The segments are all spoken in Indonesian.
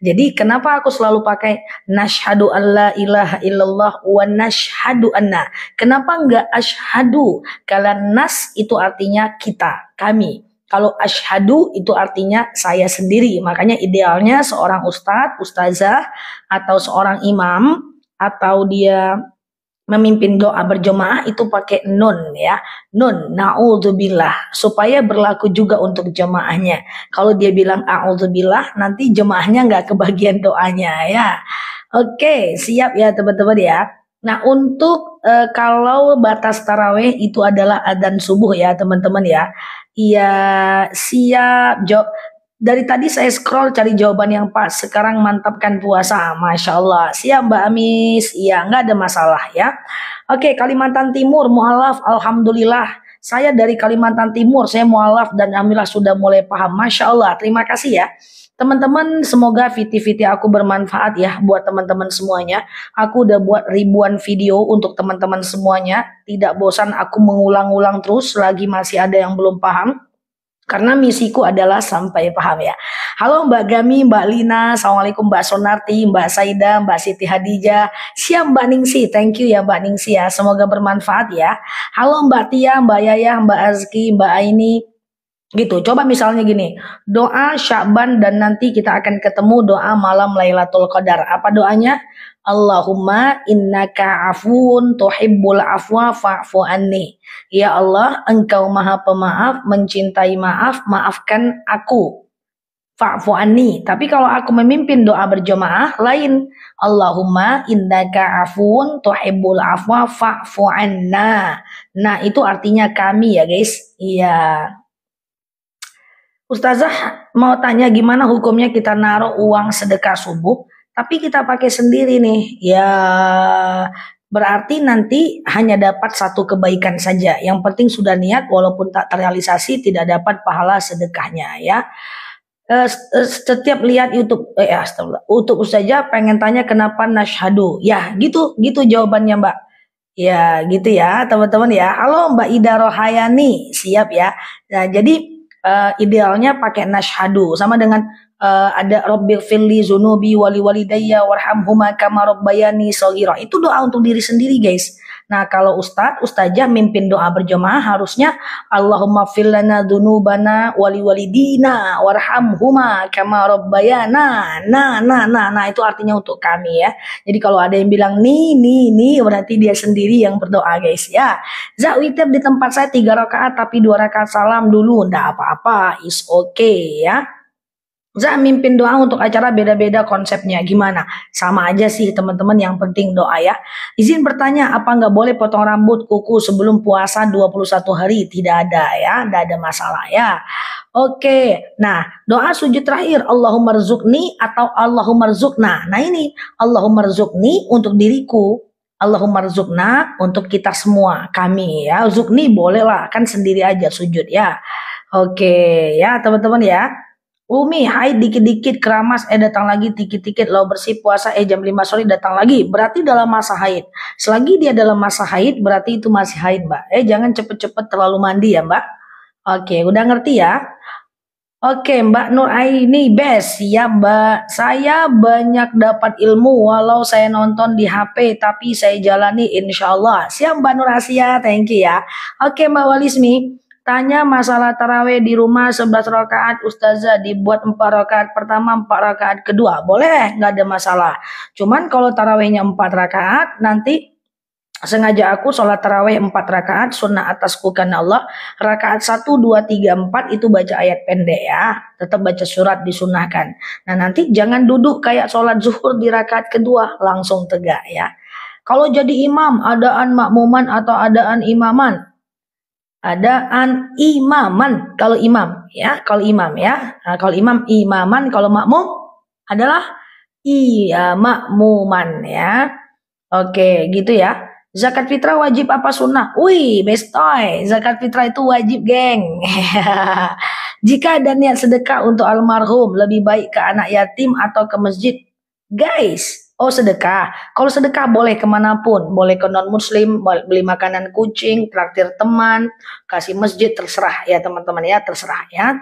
Jadi kenapa aku selalu pakai nashadu Allah ilaha illallah wa nashadu anna? Kenapa enggak ashadu? Kalau nas itu artinya kita, kami. Kalau ashadu itu artinya saya sendiri. Makanya idealnya seorang ustadz, ustazah, atau seorang imam, atau dia memimpin doa berjemaah itu pakai nun ya. Nun, na'udzubillah. Supaya berlaku juga untuk jemaahnya. Kalau dia bilang a'udzubillah, nanti jemaahnya nggak kebagian doanya ya. Oke, siap ya teman-teman ya. Nah untuk e, kalau batas taraweh itu adalah adzan subuh ya teman-teman ya. Iya siap jo dari tadi saya scroll cari jawaban yang pas. Sekarang mantapkan puasa. Masya Allah. Siap Mbak Amis. Iya, nggak ada masalah ya. Oke, Kalimantan Timur, mualaf. Alhamdulillah. Saya dari Kalimantan Timur, saya mualaf dan Alhamdulillah sudah mulai paham. Masya Allah. Terima kasih ya. Teman-teman, semoga viti-viti aku bermanfaat ya buat teman-teman semuanya. Aku udah buat ribuan video untuk teman-teman semuanya. Tidak bosan aku mengulang-ulang terus lagi masih ada yang belum paham karena misiku adalah sampai paham ya. Halo Mbak Gami, Mbak Lina, Assalamualaikum Mbak Sonarti, Mbak Saida, Mbak Siti Hadija, siap Mbak Ningsi, thank you ya Mbak Ningsi ya, semoga bermanfaat ya. Halo Mbak Tia, Mbak Yayah, Mbak Azki, Mbak Aini, gitu coba misalnya gini doa Syakban dan nanti kita akan ketemu doa malam Lailatul Qadar apa doanya Allahumma innaka afun tuhibbul afwa fa'fu anni. Ya Allah, engkau maha pemaaf, mencintai maaf, maafkan aku. Fa'fu anni. Tapi kalau aku memimpin doa berjamaah lain. Allahumma innaka afun tuhibbul afwa fa'fu anna. Nah, itu artinya kami ya guys. Iya. Ustazah mau tanya gimana hukumnya kita naruh uang sedekah subuh tapi kita pakai sendiri nih ya berarti nanti hanya dapat satu kebaikan saja yang penting sudah niat walaupun tak terrealisasi tidak dapat pahala sedekahnya ya eh, eh, setiap lihat YouTube eh ya, astagfirullah untuk saja pengen tanya kenapa nashadu ya gitu gitu jawabannya Mbak ya gitu ya teman-teman ya halo Mbak Ida Rohayani siap ya nah jadi uh, idealnya pakai nashadu sama dengan uh, ada Robbil Fili Zunubi Wali Wali Daya Warham Warhamhuma Kama Robbayani Sogiro Itu doa untuk diri sendiri guys. Nah kalau Ustadz, Ustazah mimpin doa berjamaah harusnya Allahumma filana dunubana wali Wali Dina Warham Huma kama rabbayana. Nah, nah, nah, nah itu artinya untuk kami ya. Jadi kalau ada yang bilang ni ni ni berarti dia sendiri yang berdoa guys ya. Zawitir di tempat saya tiga rakaat tapi dua rakaat salam dulu. ndak apa-apa, is okay ya. Za mimpin doa untuk acara beda-beda konsepnya gimana? Sama aja sih teman-teman yang penting doa ya. Izin bertanya apa nggak boleh potong rambut kuku sebelum puasa 21 hari? Tidak ada ya, tidak ada masalah ya. Oke, nah doa sujud terakhir Allahumma rizukni atau Allahumma rizukna. Nah ini Allahumma rizukni untuk diriku, Allahumma rizukna untuk kita semua kami ya. Zukni boleh lah kan sendiri aja sujud ya. Oke ya teman-teman ya. Umi, hai dikit-dikit keramas, eh datang lagi dikit-dikit, lo bersih puasa, eh jam 5 sore datang lagi. Berarti dalam masa haid. Selagi dia dalam masa haid, berarti itu masih haid, Mbak. Eh jangan cepet-cepet terlalu mandi ya, Mbak. Oke, udah ngerti ya? Oke, Mbak Nur Aini best. Ya, Mbak. Saya banyak dapat ilmu walau saya nonton di HP, tapi saya jalani insya Allah. Siap, Mbak Nur Asia. Thank you ya. Oke, Mbak Walismi. Tanya masalah taraweh di rumah 11 rakaat ustazah dibuat 4 rakaat pertama 4 rakaat kedua. Boleh, nggak ada masalah. Cuman kalau tarawehnya 4 rakaat nanti sengaja aku sholat taraweh 4 rakaat sunnah atasku karena Allah rakaat 1, 2, 3, 4 itu baca ayat pendek ya tetap baca surat disunahkan nah nanti jangan duduk kayak sholat zuhur di rakaat kedua langsung tegak ya kalau jadi imam adaan makmuman atau adaan imaman ada an imaman kalau imam ya kalau imam ya nah, kalau imam imaman kalau makmum adalah iya makmuman ya oke gitu ya zakat fitrah wajib apa sunnah wih bestoy zakat fitrah itu wajib geng jika ada niat sedekah untuk almarhum lebih baik ke anak yatim atau ke masjid guys Oh sedekah, kalau sedekah boleh kemanapun, boleh ke non muslim, beli makanan kucing, traktir teman, kasih masjid, terserah ya teman-teman ya, terserah ya.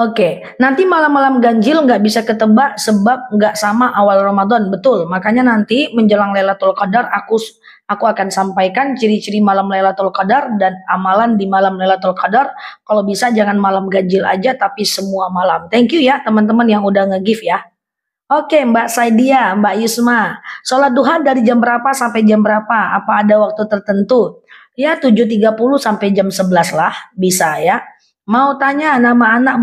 Oke, nanti malam-malam ganjil nggak bisa ketebak sebab nggak sama awal Ramadan, betul. Makanya nanti menjelang Lailatul Qadar aku aku akan sampaikan ciri-ciri malam Lailatul Qadar dan amalan di malam Lailatul Qadar. Kalau bisa jangan malam ganjil aja tapi semua malam. Thank you ya teman-teman yang udah nge-give ya. Oke, Mbak Saidia, Mbak Yusma, sholat duha dari jam berapa sampai jam berapa? Apa ada waktu tertentu? Ya, 7.30 sampai jam 11 lah, bisa ya. Mau tanya nama anak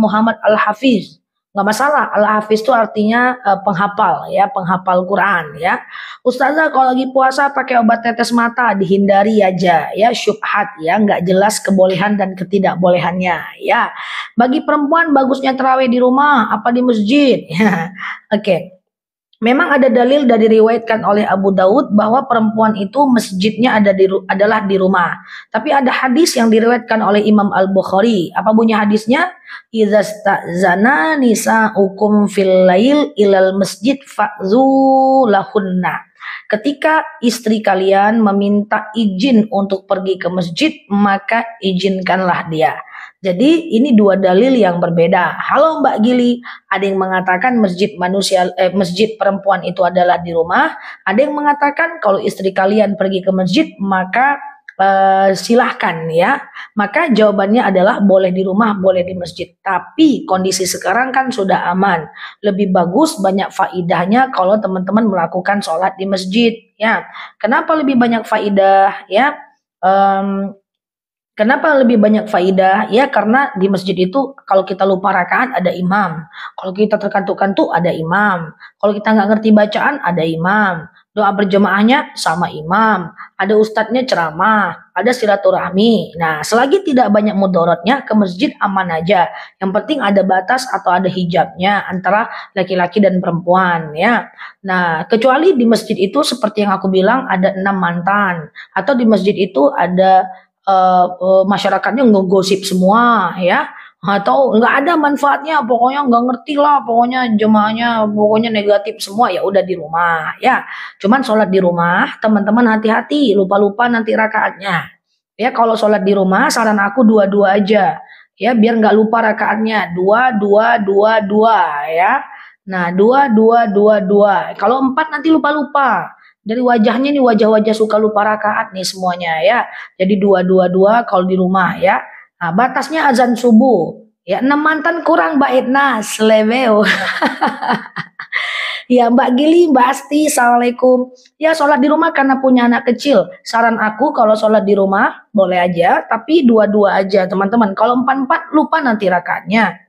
Muhammad Al Hafiz nggak masalah al hafiz itu artinya uh, penghafal ya penghafal Quran ya ustazah kalau lagi puasa pakai obat tetes mata dihindari aja ya syubhat ya nggak jelas kebolehan dan ketidakbolehannya ya bagi perempuan bagusnya terawih di rumah apa di masjid ya oke okay. Memang ada dalil dari riwayatkan oleh Abu Daud bahwa perempuan itu masjidnya ada di, adalah di rumah. Tapi ada hadis yang diriwayatkan oleh Imam Al Bukhari. Apa bunyi hadisnya? Izastazana ukum fil lail ilal masjid fa'zu Ketika istri kalian meminta izin untuk pergi ke masjid, maka izinkanlah dia. Jadi ini dua dalil yang berbeda. Halo Mbak Gili, ada yang mengatakan masjid manusia eh, masjid perempuan itu adalah di rumah, ada yang mengatakan kalau istri kalian pergi ke masjid maka eh, silahkan ya. Maka jawabannya adalah boleh di rumah, boleh di masjid. Tapi kondisi sekarang kan sudah aman. Lebih bagus banyak faidahnya kalau teman-teman melakukan sholat di masjid ya. Kenapa lebih banyak faidah ya? Um, Kenapa lebih banyak faidah? Ya karena di masjid itu kalau kita lupa rakaat ada imam. Kalau kita terkantuk-kantuk ada imam. Kalau kita nggak ngerti bacaan ada imam. Doa berjemaahnya sama imam. Ada ustadznya ceramah. Ada silaturahmi. Nah selagi tidak banyak mudorotnya ke masjid aman aja. Yang penting ada batas atau ada hijabnya antara laki-laki dan perempuan ya. Nah kecuali di masjid itu seperti yang aku bilang ada enam mantan. Atau di masjid itu ada uh, uh, masyarakatnya ngegosip semua ya atau nggak ada manfaatnya pokoknya nggak ngerti lah pokoknya jemaahnya pokoknya negatif semua ya udah di rumah ya cuman sholat di rumah teman-teman hati-hati lupa-lupa nanti rakaatnya ya kalau sholat di rumah saran aku dua-dua aja ya biar nggak lupa rakaatnya dua dua dua dua ya nah dua dua dua dua kalau empat nanti lupa lupa dari wajahnya nih wajah-wajah suka lupa rakaat nih semuanya ya. Jadi dua dua dua kalau di rumah ya. Nah, batasnya azan subuh. Ya enam mantan kurang Mbak Edna selebeo. ya Mbak Gili, Mbak Asti, Assalamualaikum. Ya sholat di rumah karena punya anak kecil. Saran aku kalau sholat di rumah boleh aja, tapi dua-dua aja teman-teman. Kalau empat-empat lupa nanti rakaatnya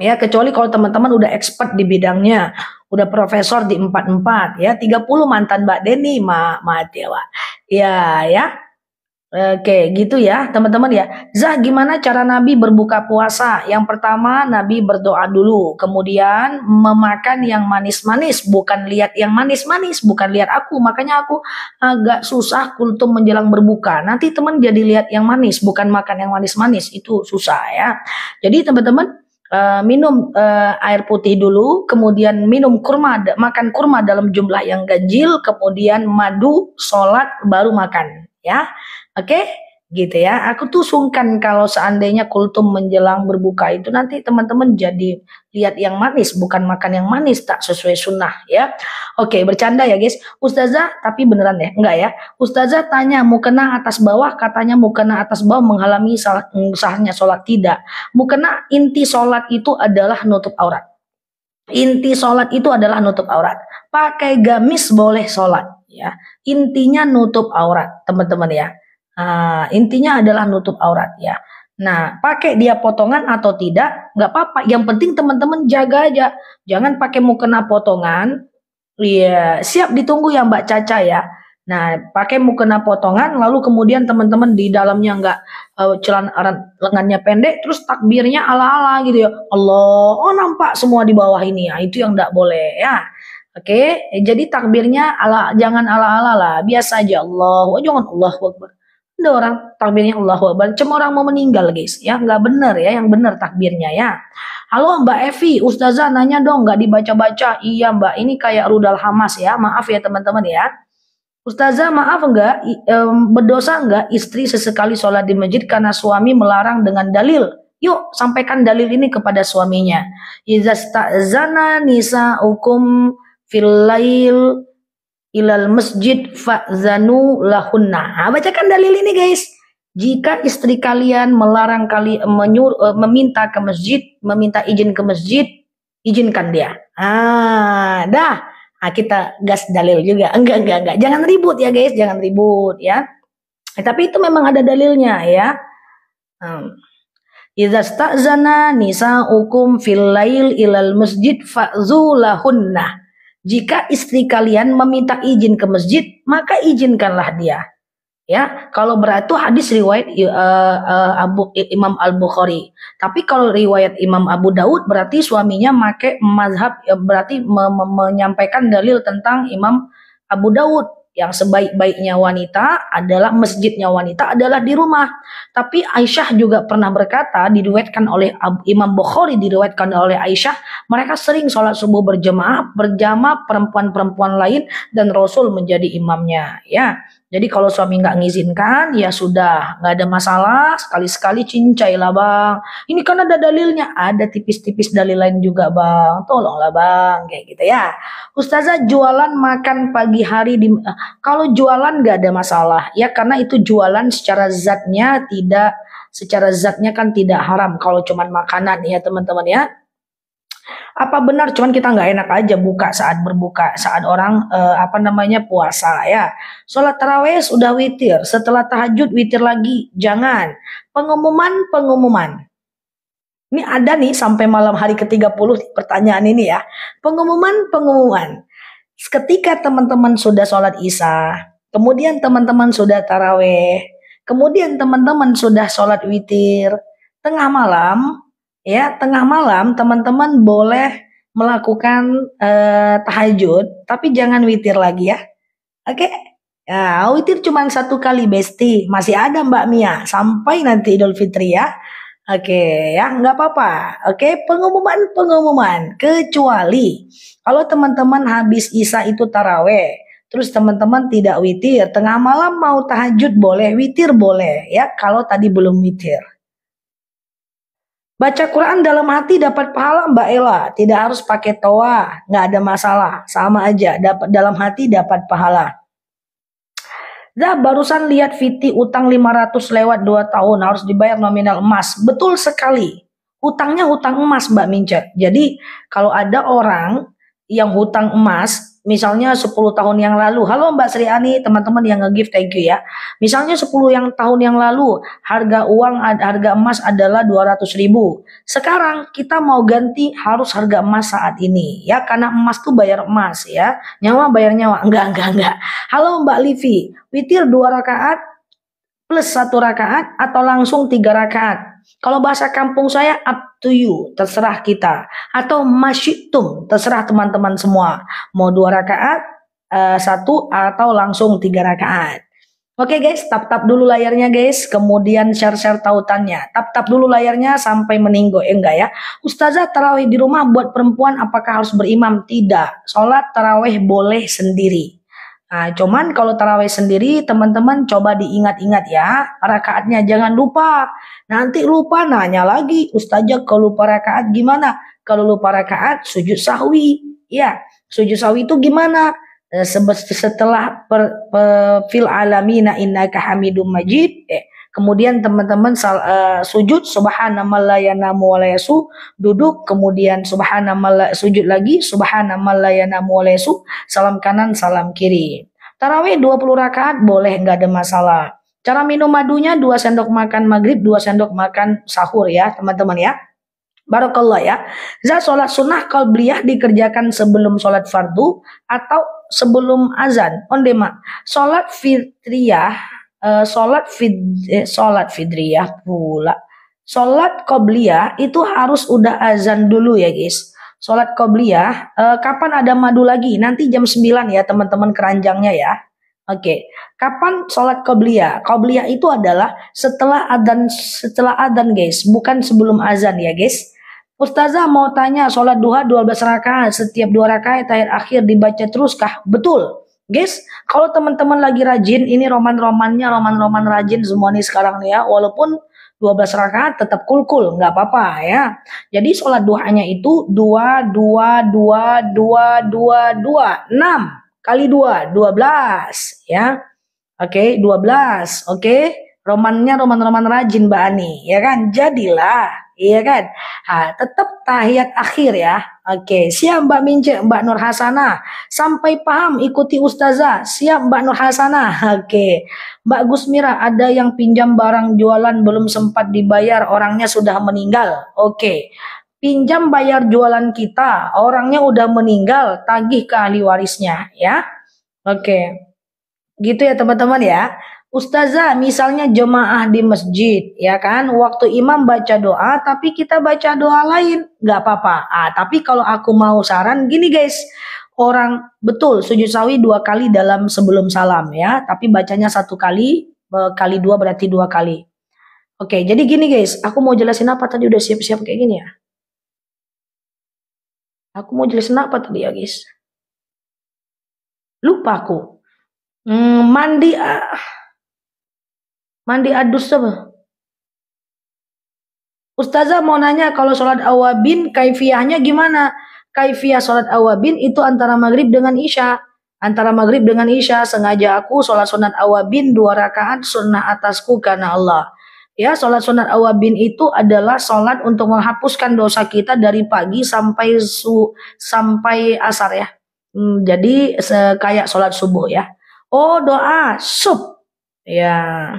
ya kecuali kalau teman-teman udah expert di bidangnya udah profesor di empat empat, ya 30 mantan Mbak Deni Ma Dewa ya ya Oke, gitu ya, teman-teman ya. Zah, gimana cara Nabi berbuka puasa? Yang pertama, Nabi berdoa dulu, kemudian memakan yang manis-manis, bukan lihat yang manis-manis, bukan lihat aku. Makanya aku agak susah kultum menjelang berbuka. Nanti teman jadi lihat yang manis, bukan makan yang manis-manis, itu susah ya. Jadi teman-teman uh, minum uh, air putih dulu, kemudian minum kurma, makan kurma dalam jumlah yang ganjil, kemudian madu, sholat, baru makan. Ya, oke. Okay? gitu ya. Aku tuh sungkan kalau seandainya kultum menjelang berbuka itu nanti teman-teman jadi lihat yang manis bukan makan yang manis tak sesuai sunnah ya. Oke bercanda ya guys. Ustazah tapi beneran ya enggak ya. Ustazah tanya mukena atas bawah katanya mukena atas bawah menghalangi sahnya sholat tidak. mukena inti sholat itu adalah nutup aurat. Inti sholat itu adalah nutup aurat. Pakai gamis boleh sholat ya. Intinya nutup aurat teman-teman ya. Uh, intinya adalah nutup aurat ya. Nah, pakai dia potongan atau tidak, nggak apa-apa. Yang penting teman-teman jaga aja. Jangan pakai mau kena potongan. Iya, yeah. siap ditunggu ya Mbak Caca ya. Nah, pakai mau kena potongan, lalu kemudian teman-teman di dalamnya nggak uh, eh, celana lengannya pendek, terus takbirnya ala-ala gitu ya. Allah, oh nampak semua di bawah ini ya. Itu yang nggak boleh ya. Oke, okay? jadi takbirnya ala jangan ala-ala lah, biasa aja Allah, jangan Allah Akbar. Ada orang takbirnya Allah, Akbar, cuma orang mau meninggal guys, ya nggak bener ya, yang bener takbirnya ya. Halo Mbak Evi, Ustazah nanya dong nggak dibaca-baca? Iya Mbak, ini kayak rudal Hamas ya, maaf ya teman-teman ya. Ustazah maaf enggak, berdosa enggak istri sesekali sholat di masjid karena suami melarang dengan dalil? Yuk sampaikan dalil ini kepada suaminya. Izastazana nisa hukum filail ilal masjid fa'zanu lahunna. Nah, bacakan dalil ini guys. Jika istri kalian melarang kali menyur, eh, meminta ke masjid, meminta izin ke masjid, izinkan dia. Ah, dah. Nah, kita gas dalil juga. Enggak, enggak, enggak. Jangan ribut ya guys, jangan ribut ya. Eh, tapi itu memang ada dalilnya ya. Hmm. Idza sta'zana nisa'ukum fil lail ilal masjid fa'zulahunna. Jika istri kalian meminta izin ke masjid, maka izinkanlah dia. Ya, kalau berat itu hadis riwayat uh, uh, Abu Imam Al Bukhari. Tapi kalau riwayat Imam Abu Daud berarti suaminya make mazhab ya, berarti me me menyampaikan dalil tentang Imam Abu Daud yang sebaik-baiknya wanita adalah masjidnya wanita adalah di rumah. Tapi Aisyah juga pernah berkata diriwayatkan oleh Imam Bukhari diriwayatkan oleh Aisyah mereka sering sholat subuh berjemaah berjamaah perempuan-perempuan lain dan Rasul menjadi imamnya ya jadi kalau suami nggak ngizinkan, ya sudah, nggak ada masalah. Sekali-sekali cincai lah bang. Ini kan ada dalilnya, ada tipis-tipis dalil lain juga bang. Tolonglah bang, kayak gitu ya. Ustazah jualan makan pagi hari di, eh, kalau jualan nggak ada masalah ya karena itu jualan secara zatnya tidak, secara zatnya kan tidak haram kalau cuman makanan ya teman-teman ya apa benar cuman kita nggak enak aja buka saat berbuka saat orang eh, apa namanya puasa ya sholat taraweh sudah witir setelah tahajud witir lagi jangan pengumuman pengumuman ini ada nih sampai malam hari ke-30 pertanyaan ini ya pengumuman pengumuman ketika teman-teman sudah sholat isya kemudian teman-teman sudah taraweh kemudian teman-teman sudah sholat witir tengah malam ya tengah malam teman-teman boleh melakukan eh, tahajud tapi jangan witir lagi ya oke okay? ya witir cuma satu kali besti masih ada mbak Mia sampai nanti Idul Fitri ya oke okay, ya nggak apa-apa oke okay? pengumuman pengumuman kecuali kalau teman-teman habis isa itu taraweh Terus teman-teman tidak witir, tengah malam mau tahajud boleh, witir boleh ya kalau tadi belum witir. Baca Quran dalam hati dapat pahala Mbak Ela, tidak harus pakai toa, nggak ada masalah, sama aja dapat dalam hati dapat pahala. Dah barusan lihat Viti utang 500 lewat 2 tahun harus dibayar nominal emas. Betul sekali. Hutangnya hutang emas Mbak Mincet. Jadi kalau ada orang yang hutang emas misalnya 10 tahun yang lalu. Halo Mbak Sri Ani, teman-teman yang nge-gift thank you ya. Misalnya 10 yang tahun yang lalu harga uang harga emas adalah ribu. Sekarang kita mau ganti harus harga emas saat ini ya karena emas tuh bayar emas ya. Nyawa bayar nyawa. Enggak, enggak, enggak. Halo Mbak Livi, witir dua rakaat plus satu rakaat atau langsung tiga rakaat kalau bahasa kampung saya up to you, terserah kita. Atau masyitum, terserah teman-teman semua. Mau dua rakaat, uh, satu atau langsung tiga rakaat. Oke okay guys, tap-tap dulu layarnya guys, kemudian share-share tautannya. Tap-tap dulu layarnya sampai meninggo, eh, enggak ya. Ustazah tarawih di rumah buat perempuan apakah harus berimam? Tidak, sholat tarawih boleh sendiri. Nah, cuman kalau tarawih sendiri teman-teman coba diingat-ingat ya rakaatnya jangan lupa. Nanti lupa nanya lagi ustazah kalau lupa rakaat gimana? Kalau lupa rakaat sujud sahwi. Ya, sujud sahwi itu gimana? Eh, setelah per, per, fil alamina innaka hamidum majid eh, kemudian teman-teman uh, sujud Subhanallah ya Namu walayasu duduk kemudian subhanallah sujud lagi Subhanallah ya Namu walayasu salam kanan salam kiri tarawih 20 rakaat boleh nggak ada masalah cara minum madunya 2 sendok makan maghrib 2 sendok makan sahur ya teman-teman ya Barokallah ya. Zat sholat sunnah kalbliyah dikerjakan sebelum sholat fardu atau sebelum azan. Ondema. Sholat fitriyah uh, sholat fid eh, sholat fidriyah pula sholat qobliyah itu harus udah azan dulu ya guys sholat qobliyah uh, kapan ada madu lagi nanti jam 9 ya teman-teman keranjangnya ya Oke, kapan sholat qobliyah? Qobliyah itu adalah setelah adan setelah adan guys, bukan sebelum azan ya guys. Ustazah mau tanya sholat duha 12 rakaat setiap dua rakaat akhir-akhir dibaca teruskah? Betul. Guys, kalau teman-teman lagi rajin, ini roman-romannya, roman-roman rajin semua nih sekarang nih ya. Walaupun 12 rakaat tetap kulkul, nggak apa-apa ya. Jadi sholat duhanya itu dua dua dua dua dua dua enam kali dua dua belas ya. Oke, dua belas, oke romannya roman-roman rajin Mbak Ani, ya kan? Jadilah, iya kan? Ha, tetap tahiyat akhir ya. Oke, siap Mbak Mince, Mbak Nur Hasana. Sampai paham ikuti ustazah. Siap Mbak Nur Hasana. Oke. Mbak Gusmira ada yang pinjam barang jualan belum sempat dibayar, orangnya sudah meninggal. Oke. Pinjam bayar jualan kita, orangnya udah meninggal, tagih ke ahli warisnya ya. Oke. Gitu ya teman-teman ya. Ustazah, misalnya jemaah di masjid, ya kan? Waktu imam baca doa, tapi kita baca doa lain, nggak apa-apa. Ah, tapi kalau aku mau saran, gini guys, orang betul sujud sawi dua kali dalam sebelum salam, ya. Tapi bacanya satu kali, e, kali dua berarti dua kali. Oke, jadi gini guys, aku mau jelasin apa tadi udah siap-siap kayak gini ya. Aku mau jelasin apa tadi ya guys? Lupa aku. Hmm, mandi ah mandi adus apa? Ustazah mau nanya kalau sholat awabin kaifiahnya gimana? Kaifiah sholat awabin itu antara maghrib dengan isya. Antara maghrib dengan isya sengaja aku sholat sunat awabin dua rakaat sunnah atasku karena Allah. Ya, sholat sunat awabin itu adalah sholat untuk menghapuskan dosa kita dari pagi sampai su sampai asar ya. Hmm, jadi kayak sholat subuh ya. Oh doa sub. Ya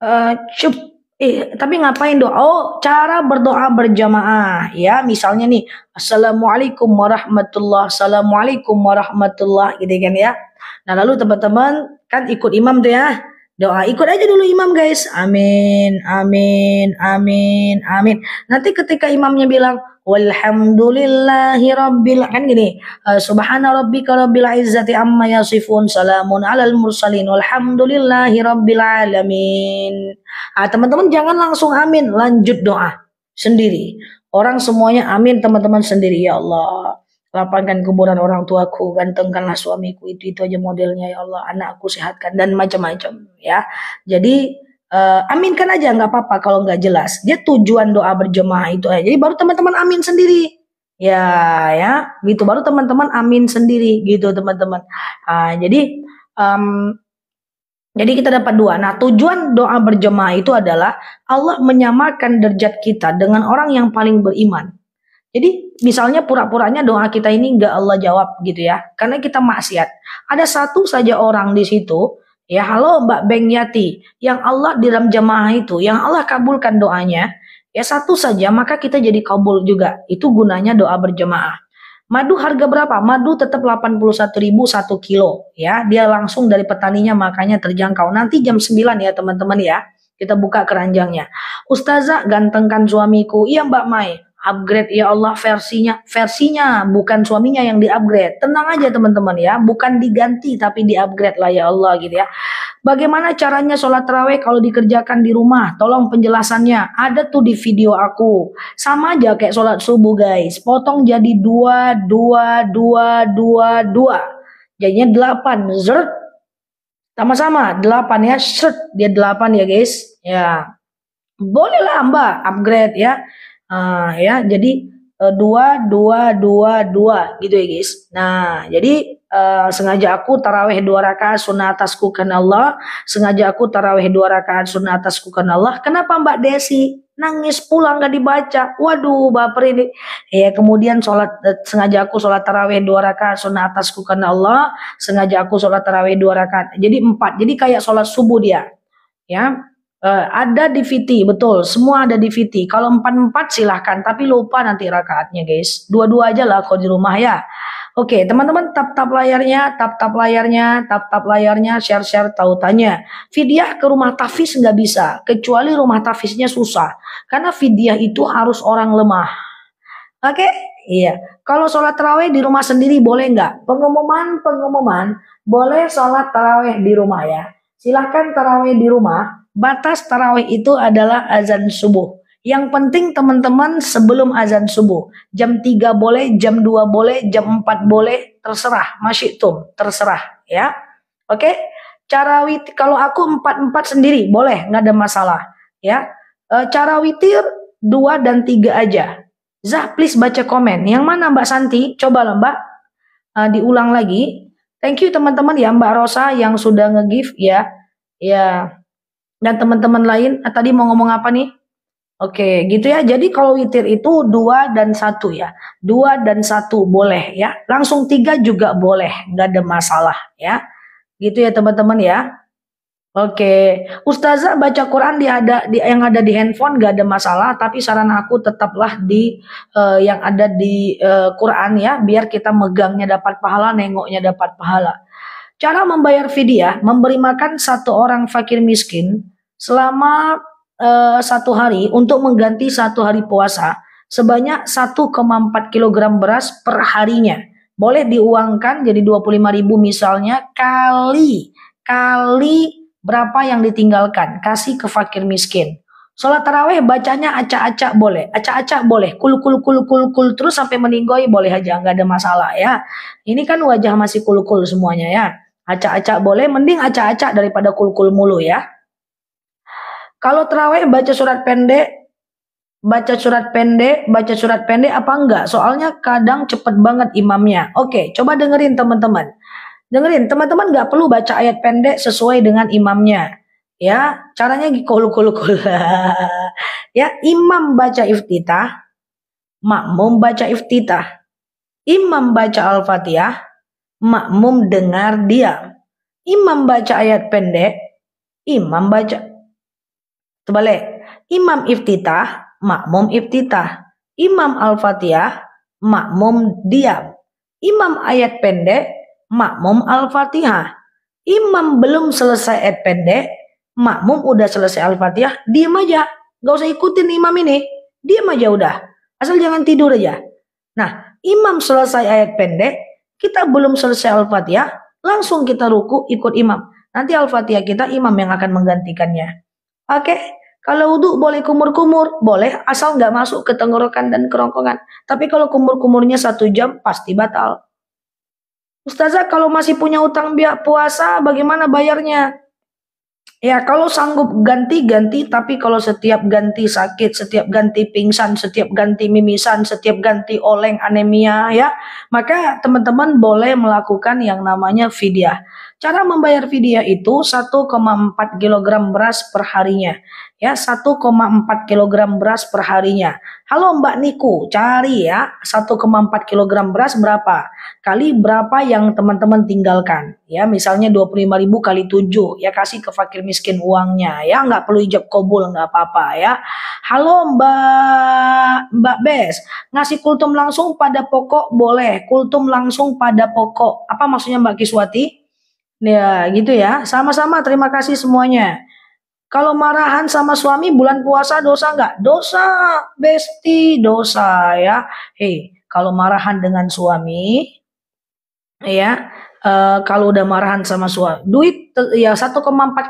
eh cup eh tapi ngapain doa? Oh, cara berdoa berjamaah ya. Misalnya nih, Assalamualaikum warahmatullah, Assalamualaikum warahmatullah gitu kan ya. Nah, lalu teman-teman kan ikut imam tuh ya. Doa ikut aja dulu imam guys. Amin, amin, amin, amin. Nanti ketika imamnya bilang Walhamdulillahi rabbil kan gini eh, subhana rabbika rabbil izzati amma yasifun salamun alal mursalin walhamdulillahi rabbil alamin. Ah teman-teman jangan langsung amin, lanjut doa sendiri. Orang semuanya amin teman-teman sendiri ya Allah. Lapangkan kuburan orang tuaku, gantengkanlah suamiku itu itu aja modelnya ya Allah, anakku sehatkan dan macam-macam ya. Jadi uh, aminkan aja nggak apa-apa kalau nggak jelas. Dia tujuan doa berjemaah itu aja. Jadi baru teman-teman amin sendiri. Ya, ya, gitu. Baru teman-teman amin sendiri, gitu, teman-teman. Uh, jadi, um, jadi kita dapat dua. Nah, tujuan doa berjemaah itu adalah Allah menyamakan derajat kita dengan orang yang paling beriman. Jadi misalnya pura-puranya doa kita ini nggak Allah jawab gitu ya, karena kita maksiat. Ada satu saja orang di situ Ya halo Mbak Beng Yati, yang Allah di dalam jemaah itu, yang Allah kabulkan doanya, ya satu saja maka kita jadi kabul juga. Itu gunanya doa berjemaah. Madu harga berapa? Madu tetap 81.000 satu kilo ya. Dia langsung dari petaninya makanya terjangkau. Nanti jam 9 ya teman-teman ya. Kita buka keranjangnya. Ustazah gantengkan suamiku. Iya Mbak Mai upgrade ya Allah versinya versinya bukan suaminya yang diupgrade. Tenang aja teman-teman ya, bukan diganti tapi diupgrade lah ya Allah gitu ya. Bagaimana caranya sholat terawih kalau dikerjakan di rumah? Tolong penjelasannya. Ada tuh di video aku. Sama aja kayak sholat subuh guys. Potong jadi dua, dua, dua, dua, dua. Jadinya delapan. Zert. Sama-sama. Delapan ya. Zert. Dia delapan ya guys. Ya. Bolehlah mbak upgrade ya. Nah, ya jadi eh, dua dua dua dua gitu ya guys nah jadi uh, sengaja aku taraweh dua rakaat sunnah atasku karena Allah sengaja aku taraweh dua rakaat sunnah atasku karena Allah kenapa Mbak Desi nangis pulang gak dibaca waduh baper ini ya kemudian sholat eh, sengaja aku sholat taraweh dua rakaat sunnah atasku karena Allah sengaja aku sholat taraweh dua rakaat jadi empat jadi kayak sholat subuh dia ya Uh, ada DVT, betul. Semua ada DVT. Kalau empat empat silahkan, tapi lupa nanti rakaatnya guys. Dua-dua aja lah kalau di rumah ya. Oke, teman-teman tap-tap layarnya, tap-tap layarnya, tap-tap layarnya, share-share tautannya. Vidyah ke rumah tafis nggak bisa, kecuali rumah tafisnya susah. Karena vidyah itu harus orang lemah. Oke, iya. Kalau sholat terawih di rumah sendiri boleh nggak? Pengumuman, pengumuman, boleh sholat terawih di rumah ya. Silahkan terawih di rumah, batas tarawih itu adalah azan subuh. Yang penting teman-teman sebelum azan subuh. Jam 3 boleh, jam 2 boleh, jam 4 boleh, terserah. Masih tuh, terserah ya. Oke? Cara witir, kalau aku 4-4 sendiri boleh, nggak ada masalah ya. E, cara witir 2 dan 3 aja. Zah please baca komen. Yang mana Mbak Santi? Coba lah Mbak e, diulang lagi. Thank you teman-teman ya Mbak Rosa yang sudah nge-give ya. Ya dan teman-teman lain. Ah, tadi mau ngomong apa nih? Oke, gitu ya. Jadi kalau witir itu dua dan satu ya, dua dan satu boleh ya. Langsung tiga juga boleh, nggak ada masalah ya. Gitu ya teman-teman ya. Oke, Ustazah baca Quran di ada di, yang ada di handphone nggak ada masalah, tapi saran aku tetaplah di uh, yang ada di uh, Quran ya, biar kita megangnya dapat pahala, nengoknya dapat pahala. Cara membayar fidyah memberi makan satu orang fakir miskin selama uh, satu hari untuk mengganti satu hari puasa sebanyak 1,4 kg beras per harinya. Boleh diuangkan jadi ribu misalnya kali kali berapa yang ditinggalkan kasih ke fakir miskin. Sholat taraweh bacanya acak-acak boleh, acak-acak boleh, kul kul kul kul kul terus sampai meninggoy boleh aja nggak ada masalah ya. Ini kan wajah masih kul kul semuanya ya. Acak-acak boleh, mending acak-acak daripada kul-kul mulu ya. Kalau terawih baca surat pendek, baca surat pendek, baca surat pendek apa enggak? Soalnya kadang cepet banget imamnya. Oke, coba dengerin teman-teman. Dengerin, teman-teman nggak perlu baca ayat pendek sesuai dengan imamnya. Ya, caranya kul kul kul. ya, imam baca iftitah, makmum baca iftitah, imam baca al-fatihah, makmum dengar diam. Imam baca ayat pendek, imam baca. Terbalik, imam iftitah, makmum iftitah. Imam al-fatihah, makmum diam. Imam ayat pendek, makmum al-fatihah. Imam belum selesai ayat pendek, makmum udah selesai al-fatihah, diam aja. Gak usah ikutin imam ini, diam aja udah. Asal jangan tidur aja. Nah, imam selesai ayat pendek, kita belum selesai Al-Fatihah, langsung kita ruku ikut imam. Nanti Al-Fatihah kita imam yang akan menggantikannya. Oke, kalau wudhu boleh kumur-kumur, boleh asal nggak masuk ke tenggorokan dan kerongkongan. Tapi kalau kumur-kumurnya satu jam pasti batal. Ustazah kalau masih punya utang biak puasa bagaimana bayarnya? Ya kalau sanggup ganti-ganti tapi kalau setiap ganti sakit, setiap ganti pingsan, setiap ganti mimisan, setiap ganti oleng anemia ya, maka teman-teman boleh melakukan yang namanya vidya. Cara membayar vidya itu 1,4 kg beras per harinya. Ya, 1,4 kg beras per harinya. Halo Mbak Niku, cari ya 1,4 kg beras berapa? Kali berapa yang teman-teman tinggalkan? Ya, misalnya 25.000 kali 7 ya kasih ke fakir miskin uangnya ya nggak perlu ijab kobul nggak apa-apa ya halo mbak mbak Bes ngasih kultum langsung pada pokok boleh kultum langsung pada pokok apa maksudnya mbak Kiswati ya gitu ya sama-sama terima kasih semuanya kalau marahan sama suami bulan puasa dosa nggak dosa besti dosa ya hei kalau marahan dengan suami ya uh, kalau udah marahan sama suami duit ya 1,4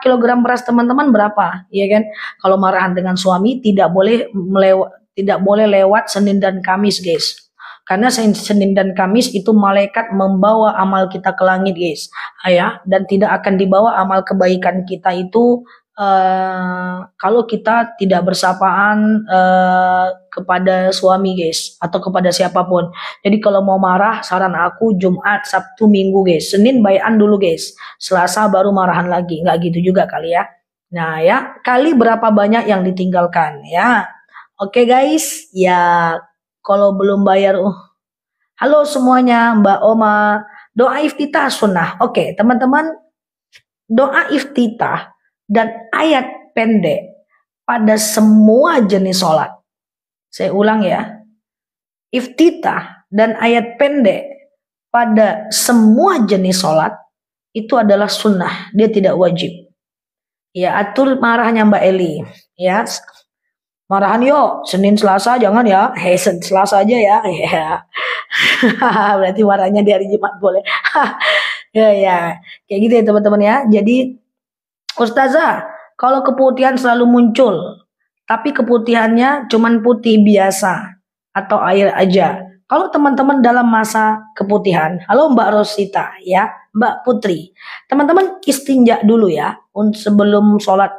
kg beras teman-teman berapa ya kan kalau marahan dengan suami tidak boleh melewat tidak boleh lewat Senin dan Kamis guys karena Senin dan Kamis itu malaikat membawa amal kita ke langit guys Ayah ya? dan tidak akan dibawa amal kebaikan kita itu Eh, kalau kita tidak bersapaan uh, kepada suami guys atau kepada siapapun. Jadi kalau mau marah saran aku Jumat, Sabtu, Minggu guys. Senin bayan dulu guys. Selasa baru marahan lagi. Nggak gitu juga kali ya. Nah ya, kali berapa banyak yang ditinggalkan ya. Oke okay, guys, ya kalau belum bayar uh. Halo semuanya, Mbak Oma. Doa iftitah sunnah. Oke, okay, teman-teman, doa iftitah dan ayat pendek pada semua jenis sholat. Saya ulang ya, iftitah dan ayat pendek pada semua jenis sholat itu adalah sunnah, dia tidak wajib. Ya atur marahnya Mbak Eli, ya marahan yo Senin Selasa jangan ya, hei Senin Selasa aja ya, ya. berarti marahnya di hari Jumat boleh. ya ya, kayak gitu ya teman-teman ya. Jadi Ustazah, kalau keputihan selalu muncul, tapi keputihannya cuman putih biasa atau air aja. Kalau teman-teman dalam masa keputihan, halo Mbak Rosita ya, Mbak Putri. Teman-teman istinja dulu ya, sebelum sholat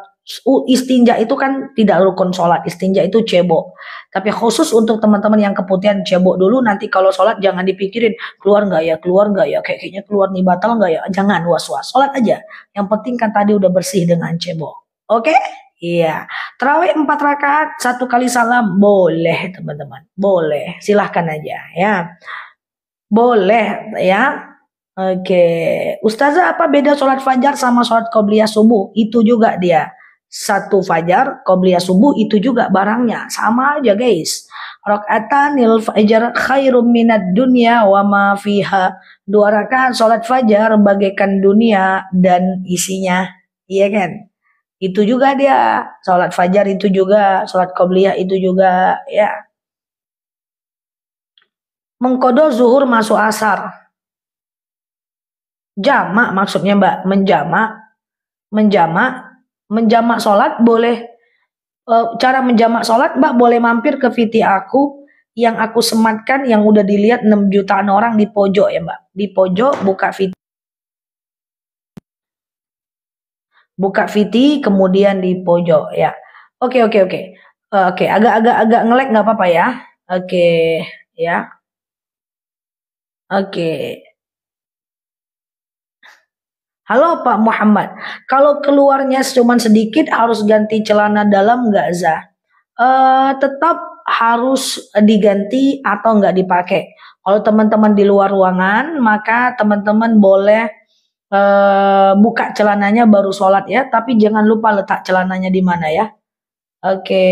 istinja itu kan tidak rukun sholat istinja itu cebok tapi khusus untuk teman-teman yang keputihan cebok dulu nanti kalau sholat jangan dipikirin keluar nggak ya keluar nggak ya Kayak kayaknya keluar nih batal nggak ya jangan was was sholat aja yang penting kan tadi udah bersih dengan cebok oke okay? Iya, terawih empat rakaat satu kali salam boleh teman-teman, boleh silahkan aja ya, boleh ya Oke, okay. Ustazah apa beda sholat fajar sama sholat qobliyah subuh? Itu juga dia satu fajar, qobliya subuh itu juga barangnya. Sama aja guys. rakaatanil fajar khairum minad dunya wa ma fiha. Dua rakaat salat fajar bagaikan dunia dan isinya. Iya kan? Itu juga dia. Salat fajar itu juga, salat qobliyah itu juga, ya. Mengkodo zuhur masuk asar. Jamak maksudnya Mbak, menjamak menjamak menjamak sholat boleh e, cara menjamak sholat mbak boleh mampir ke viti aku yang aku sematkan yang udah dilihat 6 jutaan orang di pojok ya mbak di pojok buka viti buka kemudian di pojok ya oke oke oke eh, oke agak-agak agak ngelek nggak apa-apa ya oke ya oke Halo Pak Muhammad, kalau keluarnya cuma sedikit harus ganti celana dalam nggak Zah? Eh, tetap harus diganti atau nggak dipakai. Kalau teman-teman di luar ruangan, maka teman-teman boleh eh, buka celananya baru sholat ya, tapi jangan lupa letak celananya di mana ya. Oke,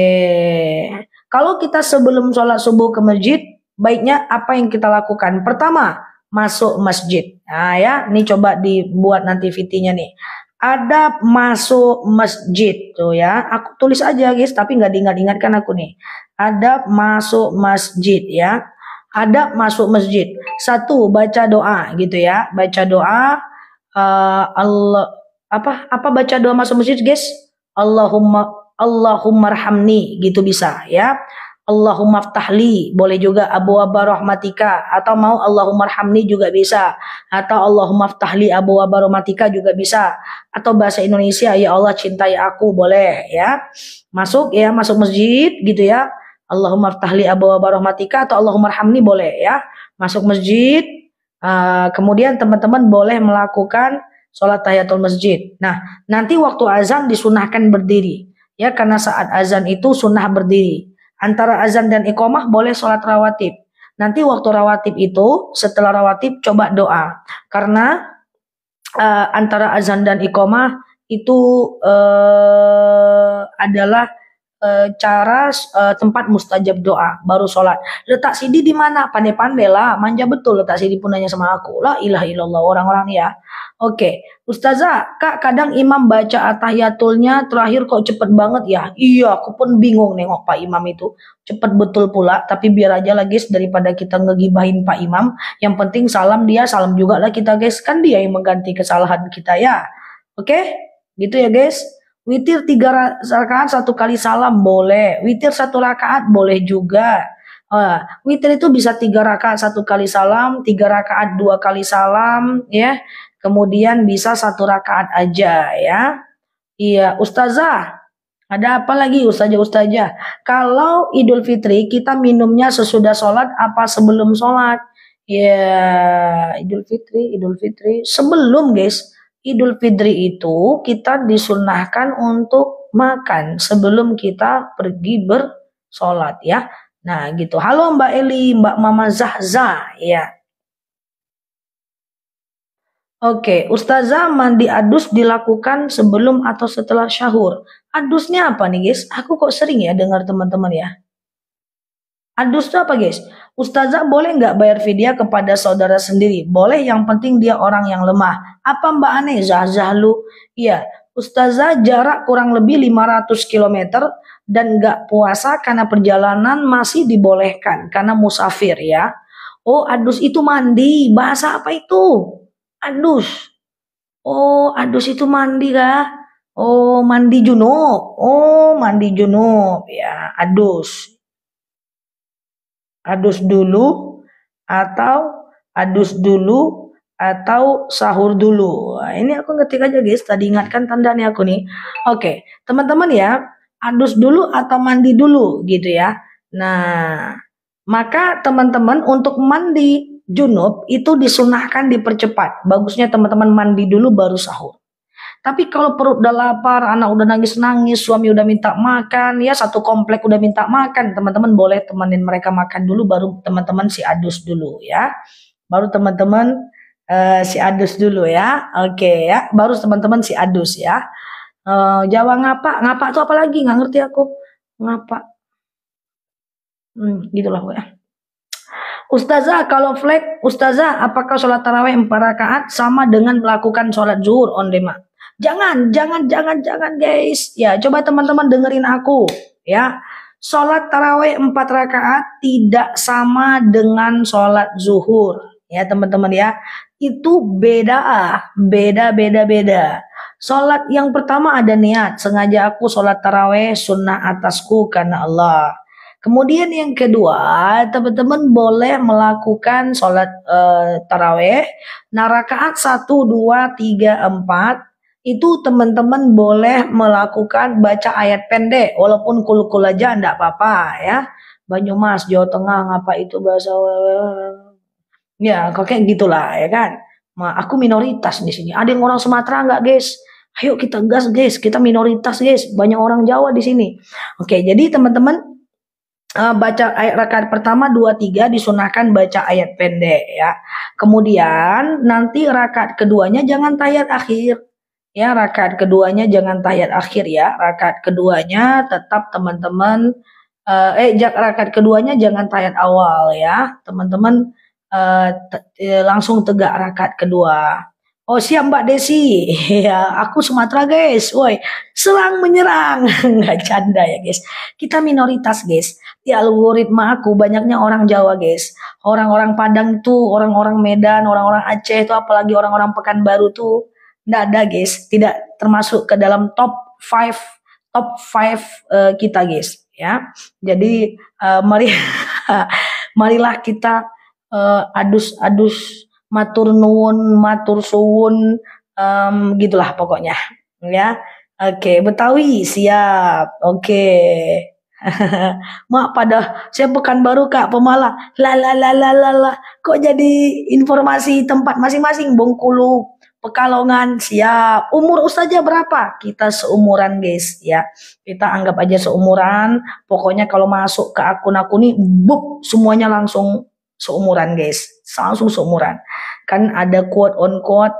kalau kita sebelum sholat subuh ke masjid, baiknya apa yang kita lakukan? Pertama, masuk masjid. Nah ya, ini coba dibuat nanti vt nih. Ada masuk masjid tuh ya. Aku tulis aja guys, tapi nggak diingat-ingatkan aku nih. Ada masuk masjid ya. Ada masuk masjid. Satu baca doa gitu ya. Baca doa uh, Allah apa apa baca doa masuk masjid guys? Allahumma Allahumma gitu bisa ya. Allahumma ftahli boleh juga abu rahmatika atau mau Allahumma rahmni juga bisa atau Allahumma ftahli abu rahmatika juga bisa atau bahasa Indonesia ya Allah cintai aku boleh ya masuk ya masuk masjid gitu ya Allahumma ftahli abu rahmatika atau Allahumma rahmni boleh ya masuk masjid uh, kemudian teman-teman boleh melakukan sholat tahiyatul masjid nah nanti waktu azan disunahkan berdiri ya karena saat azan itu sunnah berdiri Antara azan dan iqomah boleh sholat rawatib. Nanti waktu rawatib itu, setelah rawatib coba doa. Karena uh, antara azan dan iqomah itu uh, adalah Eh, cara eh, tempat mustajab doa baru sholat letak sidi di mana pandai-pandai lah manja betul letak sidi pun nanya sama aku lah ilah ilallah orang-orang ya Oke, okay. Ustazah, Kak kadang imam baca atahiyatulnya terakhir kok cepet banget ya? Iya, aku pun bingung nengok Pak Imam itu. Cepet betul pula, tapi biar aja lagi daripada kita ngegibahin Pak Imam. Yang penting salam dia, salam juga lah kita guys. Kan dia yang mengganti kesalahan kita ya. Oke, okay? gitu ya guys. Witir tiga rakaat satu kali salam boleh. Witir satu rakaat boleh juga. Uh, witir itu bisa tiga rakaat satu kali salam, tiga rakaat dua kali salam, ya. Kemudian bisa satu rakaat aja, ya. Iya, ustazah. Ada apa lagi ustazah ustazah? Kalau Idul Fitri kita minumnya sesudah sholat apa sebelum sholat? Ya, Idul Fitri, Idul Fitri sebelum guys Idul Fitri itu kita disunahkan untuk makan sebelum kita pergi bersolat ya. Nah gitu. Halo Mbak Eli, Mbak Mama Zahza ya. Oke, Ustazah mandi adus dilakukan sebelum atau setelah syahur. Adusnya apa nih guys? Aku kok sering ya dengar teman-teman ya. Adus ah, itu apa guys? Ustazah boleh nggak bayar fidyah kepada saudara sendiri? Boleh yang penting dia orang yang lemah. Apa Mbak aneh, Zah-zah lu. Iya, Ustazah jarak kurang lebih 500 km dan nggak puasa karena perjalanan masih dibolehkan karena musafir ya. Oh, adus itu mandi. Bahasa apa itu? Adus. Oh, adus itu mandi kah? Oh, mandi junub. Oh, mandi junub ya, adus adus dulu atau adus dulu atau sahur dulu. Nah, ini aku ngetik aja guys, tadi ingatkan tanda nih aku nih. Oke, teman-teman ya, adus dulu atau mandi dulu gitu ya. Nah, maka teman-teman untuk mandi junub itu disunahkan dipercepat. Bagusnya teman-teman mandi dulu baru sahur. Tapi kalau perut udah lapar, anak udah nangis-nangis, suami udah minta makan, ya satu komplek udah minta makan, teman-teman boleh temenin mereka makan dulu, baru teman-teman si adus dulu ya. Baru teman-teman uh, si adus dulu ya. Oke okay, ya, baru teman-teman si adus ya. Uh, Jawa ngapa? Ngapa tuh apa lagi? Nggak ngerti aku. Ngapa? Hmm, gitulah ya. Ustazah, kalau flag, Ustazah, apakah sholat taraweh empat rakaat sama dengan melakukan sholat zuhur on demand? Jangan, jangan, jangan, jangan guys. Ya, coba teman-teman dengerin aku. Ya, sholat taraweh 4 rakaat tidak sama dengan sholat zuhur. Ya teman-teman ya, itu beda ah, beda beda beda. Sholat yang pertama ada niat, sengaja aku sholat taraweh sunnah atasku karena Allah. Kemudian yang kedua, teman-teman boleh melakukan sholat e, taraweh. Nah rakaat 1, 2, 3, 4 itu teman-teman boleh melakukan baca ayat pendek walaupun kulukul aja enggak apa-apa ya. Banyumas, Jawa Tengah, ngapa itu bahasa ya kayak gitulah ya kan. Ma, aku minoritas di sini. Ada yang orang Sumatera enggak, guys? Ayo kita gas, guys. Kita minoritas, guys. Banyak orang Jawa di sini. Oke, jadi teman-teman uh, baca ayat rakaat pertama dua tiga disunahkan baca ayat pendek ya. Kemudian nanti rakaat keduanya jangan tayat akhir. Ya, rakaat keduanya jangan tahiyat akhir ya. Rakaat keduanya tetap teman-teman uh, eh, eh rakaat keduanya jangan tayat awal ya teman-teman uh, langsung tegak rakaat kedua oh siap mbak Desi ya aku Sumatera guys woi serang menyerang nggak canda ya guys kita minoritas guys di algoritma aku banyaknya orang Jawa guys orang-orang Padang tuh orang-orang Medan orang-orang Aceh itu apalagi orang-orang Pekanbaru tuh tidak ada guys, tidak termasuk ke dalam top 5 top 5 uh, eh, kita guys ya. Jadi uh, mari marilah kita uh, adus-adus matur nuwun, matur suwun um, gitulah pokoknya ya. Oke, okay, Betawi siap. Oke. Okay. Mak pada saya pekan baru kak pemala la la la la la la kok jadi informasi tempat masing-masing Bengkulu Pekalongan siap. Umur ustazah berapa? Kita seumuran guys ya. Kita anggap aja seumuran. Pokoknya kalau masuk ke akun aku nih, buk semuanya langsung seumuran guys. Langsung seumuran. Kan ada quote on quote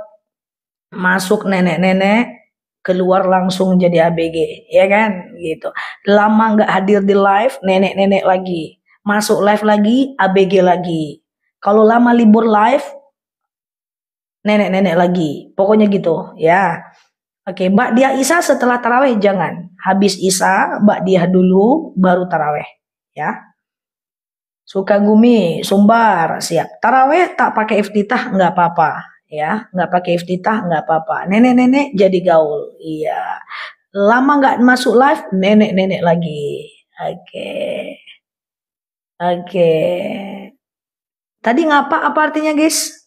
masuk nenek-nenek keluar langsung jadi ABG ya kan gitu lama nggak hadir di live nenek-nenek lagi masuk live lagi ABG lagi kalau lama libur live nenek-nenek lagi. Pokoknya gitu ya. Oke, Mbak Dia Isa setelah taraweh jangan. Habis Isa, Mbak Dia dulu baru taraweh ya. suka gumi, Sumbar, siap. Taraweh tak pakai iftitah nggak apa-apa ya, nggak pakai iftitah nggak apa-apa. Nenek-nenek jadi gaul, iya. Lama nggak masuk live, nenek-nenek lagi. Oke, oke. Okay. Tadi ngapa apa artinya guys?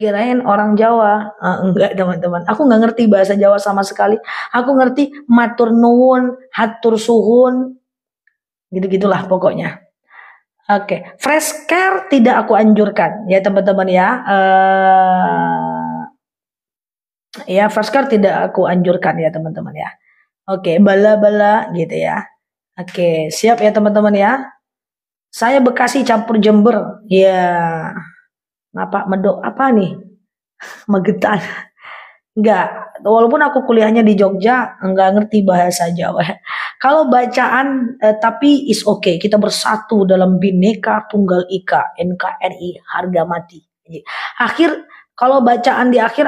kirain orang Jawa uh, enggak teman-teman aku nggak ngerti bahasa Jawa sama sekali aku ngerti matur nuwun hatur suhun gitu gitulah pokoknya oke okay. fresh care tidak aku anjurkan ya teman-teman ya uh, ya fresh care tidak aku anjurkan ya teman-teman ya oke okay. bala-bala gitu ya oke okay. siap ya teman-teman ya saya Bekasi campur Jember ya yeah. Ngapa medok apa nih? Magetan. Enggak, walaupun aku kuliahnya di Jogja, enggak ngerti bahasa Jawa. Kalau bacaan eh, tapi is okay, kita bersatu dalam bineka tunggal ika NKRI harga mati. Akhir kalau bacaan di akhir